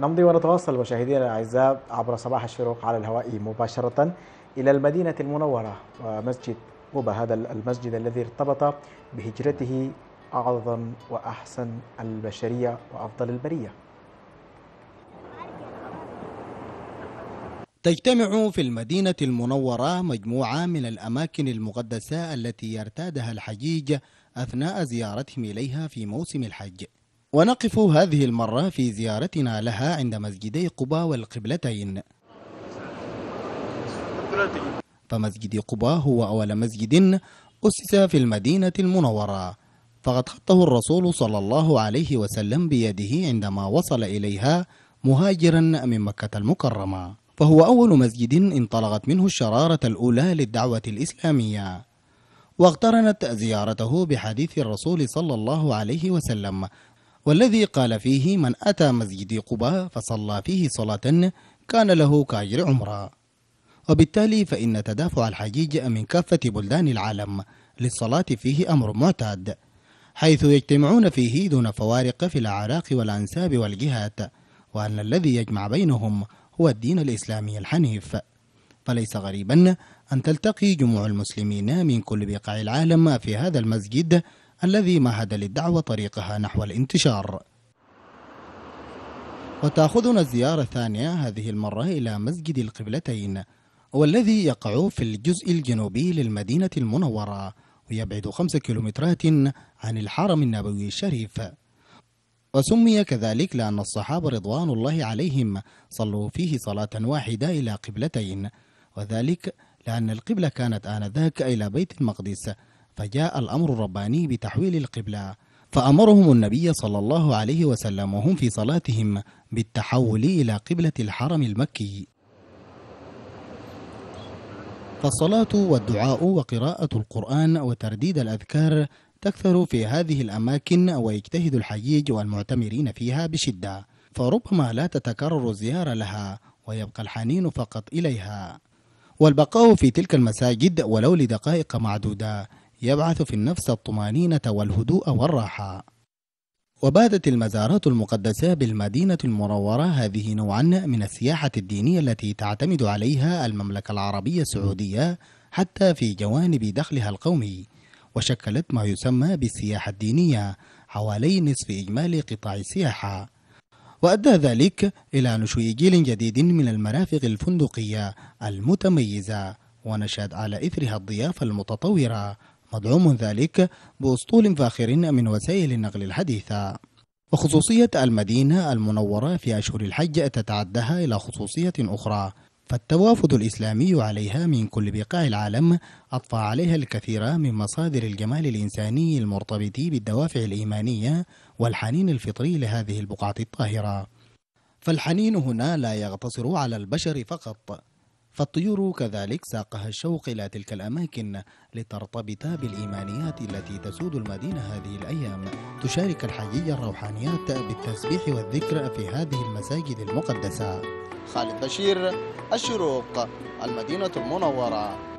نمضي ونتواصل مشاهدينا الاعزاء عبر صباح الشروق على الهواء مباشره الى المدينه المنوره ومسجد قبة هذا المسجد الذي ارتبط بهجرته اعظم واحسن البشريه وافضل البريه. تجتمع في المدينة المنورة مجموعة من الأماكن المقدسة التي يرتادها الحجيج أثناء زيارتهم إليها في موسم الحج ونقف هذه المرة في زيارتنا لها عند مسجدي قباء والقبلتين فمسجد قباء هو أول مسجد أسس في المدينة المنورة فقد خطه الرسول صلى الله عليه وسلم بيده عندما وصل إليها مهاجرا من مكة المكرمة فهو أول مسجد انطلقت منه الشرارة الأولى للدعوة الإسلامية واقترنت زيارته بحديث الرسول صلى الله عليه وسلم والذي قال فيه من أتى مسجد قباء فصلى فيه صلاة كان له كاجر عمرة وبالتالي فإن تدافع الحجيج من كافة بلدان العالم للصلاة فيه أمر معتاد حيث يجتمعون فيه دون فوارق في الأعراق والأنساب والجهات وأن الذي يجمع بينهم هو الدين الإسلامي الحنيف فليس غريبا أن تلتقي جموع المسلمين من كل بقاع العالم في هذا المسجد الذي مهد للدعوة طريقها نحو الانتشار وتأخذنا الزيارة الثانية هذه المرة إلى مسجد القبلتين والذي يقع في الجزء الجنوبي للمدينة المنورة ويبعد خمسة كيلومترات عن الحرم النبوي الشريف وسمي كذلك لأن الصحابة رضوان الله عليهم صلوا فيه صلاة واحدة إلى قبلتين وذلك لأن القبلة كانت آنذاك إلى بيت المقدس فجاء الأمر الرباني بتحويل القبلة فأمرهم النبي صلى الله عليه وسلم وهم في صلاتهم بالتحول إلى قبلة الحرم المكي فالصلاة والدعاء وقراءة القرآن وترديد الأذكار تكثر في هذه الأماكن ويجتهد الحجيج والمعتمرين فيها بشدة فربما لا تتكرر الزيارة لها ويبقى الحنين فقط إليها والبقاء في تلك المساجد ولو لدقائق معدودة يبعث في النفس الطمانينة والهدوء والراحة وبادت المزارات المقدسة بالمدينة المنورة هذه نوعا من السياحة الدينية التي تعتمد عليها المملكة العربية السعودية حتى في جوانب دخلها القومي وشكلت ما يسمى بالسياحة الدينية حوالي نصف إجمالي قطاع السياحة وأدى ذلك إلى نشوء جيل جديد من المرافق الفندقية المتميزة ونشأت على إثرها الضيافة المتطورة مدعوم ذلك بأسطول فاخر من وسائل النقل الحديثة وخصوصية المدينة المنورة في أشهر الحج تتعدها إلى خصوصية أخرى فالتوافد الإسلامي عليها من كل بقاع العالم أضفى عليها الكثير من مصادر الجمال الإنساني المرتبط بالدوافع الإيمانية والحنين الفطري لهذه البقعة الطاهرة فالحنين هنا لا يقتصر على البشر فقط فالطيور كذلك ساقها الشوق إلى تلك الأماكن لترتبط بالإيمانيات التي تسود المدينة هذه الأيام تشارك الحيي الروحانيات بالتسبيح والذكر في هذه المساجد المقدسة خالد بشير الشروق المدينة المنورة